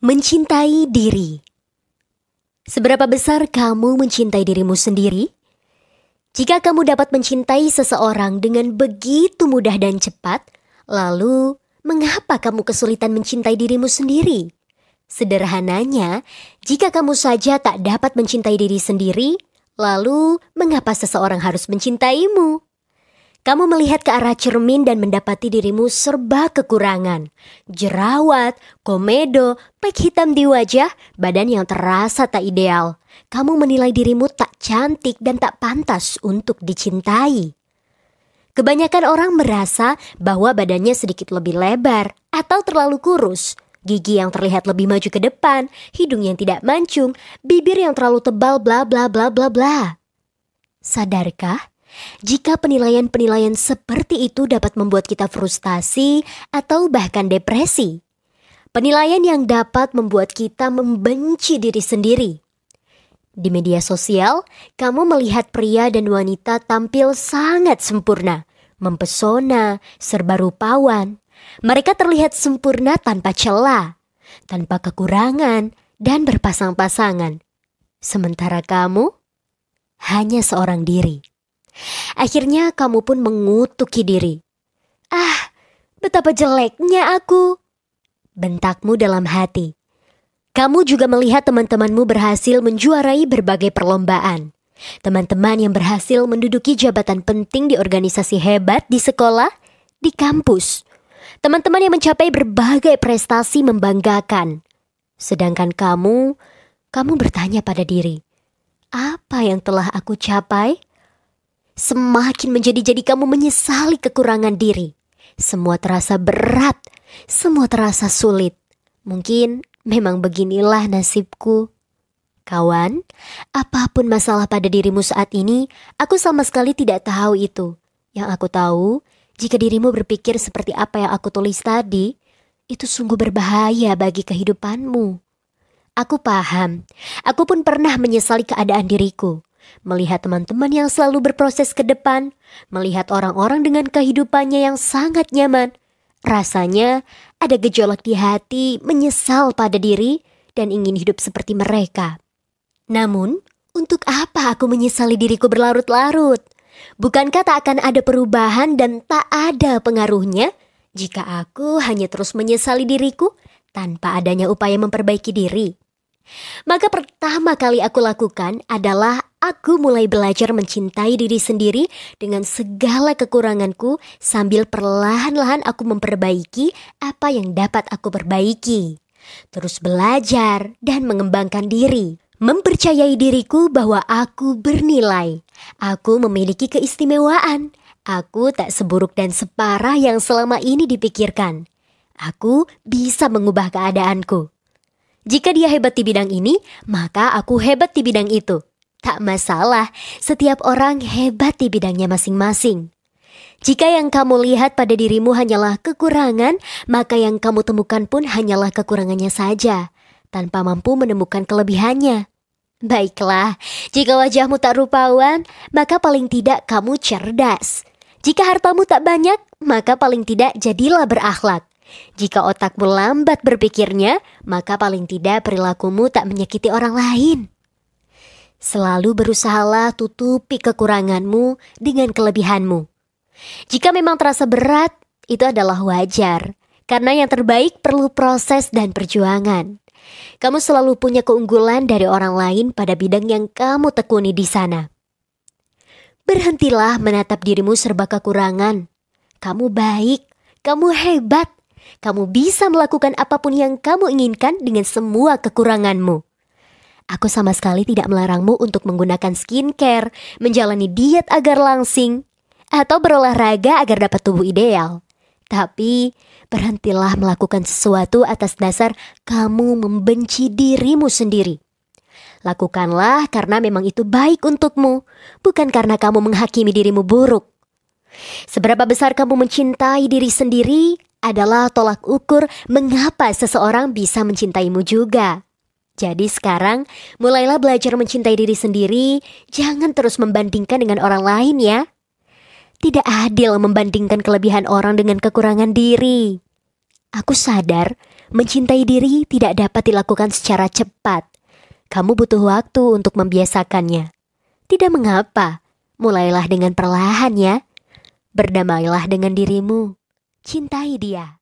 Mencintai diri. Seberapa besar kamu mencintai dirimu sendiri? Jika kamu dapat mencintai seseorang dengan begitu mudah dan cepat, lalu mengapa kamu kesulitan mencintai dirimu sendiri? Sederhananya, jika kamu saja tak dapat mencintai diri sendiri, lalu mengapa seseorang harus mencintaimu? Kamu melihat ke arah cermin dan mendapati dirimu serba kekurangan. Jerawat, komedo, pek hitam di wajah, badan yang terasa tak ideal. Kamu menilai dirimu tak cantik dan tak pantas untuk dicintai. Kebanyakan orang merasa bahwa badannya sedikit lebih lebar atau terlalu kurus, gigi yang terlihat lebih maju ke depan, hidung yang tidak mancung, bibir yang terlalu tebal, bla bla bla bla bla. Sadarkah jika penilaian-penilaian seperti itu dapat membuat kita frustasi atau bahkan depresi, penilaian yang dapat membuat kita membenci diri sendiri. Di media sosial, kamu melihat pria dan wanita tampil sangat sempurna, mempesona, serba rupawan. Mereka terlihat sempurna tanpa celah, tanpa kekurangan, dan berpasang-pasangan. Sementara kamu hanya seorang diri. Akhirnya kamu pun mengutuki diri. Ah, betapa jeleknya aku. Bentakmu dalam hati. Kamu juga melihat teman-temanmu berhasil menjuarai berbagai perlombaan. Teman-teman yang berhasil menduduki jabatan penting di organisasi hebat di sekolah, di kampus. Teman-teman yang mencapai berbagai prestasi membanggakan. Sedangkan kamu, kamu bertanya pada diri, apa yang telah aku capai? semakin menjadi-jadi kamu menyesali kekurangan diri. Semua terasa berat, semua terasa sulit. Mungkin memang beginilah nasibku. Kawan, apapun masalah pada dirimu saat ini, aku sama sekali tidak tahu itu. Yang aku tahu, jika dirimu berpikir seperti apa yang aku tulis tadi, itu sungguh berbahaya bagi kehidupanmu. Aku paham, aku pun pernah menyesali keadaan diriku melihat teman-teman yang selalu berproses ke depan, melihat orang-orang dengan kehidupannya yang sangat nyaman. Rasanya ada gejolak di hati, menyesal pada diri, dan ingin hidup seperti mereka. Namun, untuk apa aku menyesali diriku berlarut-larut? Bukankah tak akan ada perubahan dan tak ada pengaruhnya jika aku hanya terus menyesali diriku tanpa adanya upaya memperbaiki diri? Maka pertama kali aku lakukan adalah aku mulai belajar mencintai diri sendiri dengan segala kekuranganku sambil perlahan-lahan aku memperbaiki apa yang dapat aku perbaiki. Terus belajar dan mengembangkan diri. Mempercayai diriku bahwa aku bernilai. Aku memiliki keistimewaan. Aku tak seburuk dan separah yang selama ini dipikirkan. Aku bisa mengubah keadaanku. Jika dia hebat di bidang ini, maka aku hebat di bidang itu. Tak masalah, setiap orang hebat di bidangnya masing-masing. Jika yang kamu lihat pada dirimu hanyalah kekurangan, maka yang kamu temukan pun hanyalah kekurangannya saja, tanpa mampu menemukan kelebihannya. Baiklah, jika wajahmu tak rupawan, maka paling tidak kamu cerdas. Jika hartamu tak banyak, maka paling tidak jadilah berakhlak. Jika otakmu lambat berpikirnya, maka paling tidak perilakumu tak menyakiti orang lain. Selalu berusahalah tutupi kekuranganmu dengan kelebihanmu. Jika memang terasa berat, itu adalah wajar, karena yang terbaik perlu proses dan perjuangan. Kamu selalu punya keunggulan dari orang lain pada bidang yang kamu tekuni di sana. Berhentilah menatap dirimu serba kekurangan. Kamu baik, kamu hebat, kamu bisa melakukan apapun yang kamu inginkan dengan semua kekuranganmu. Aku sama sekali tidak melarangmu untuk menggunakan skincare, menjalani diet agar langsing, atau berolahraga agar dapat tubuh ideal. Tapi berhentilah melakukan sesuatu atas dasar kamu membenci dirimu sendiri. Lakukanlah karena memang itu baik untukmu, bukan karena kamu menghakimi dirimu buruk. Seberapa besar kamu mencintai diri sendiri adalah tolak ukur mengapa seseorang bisa mencintaimu juga. Jadi sekarang, mulailah belajar mencintai diri sendiri, jangan terus membandingkan dengan orang lain ya. Tidak adil membandingkan kelebihan orang dengan kekurangan diri. Aku sadar, mencintai diri tidak dapat dilakukan secara cepat. Kamu butuh waktu untuk membiasakannya. Tidak mengapa, mulailah dengan perlahan ya. Berdamailah dengan dirimu. Cintai dia.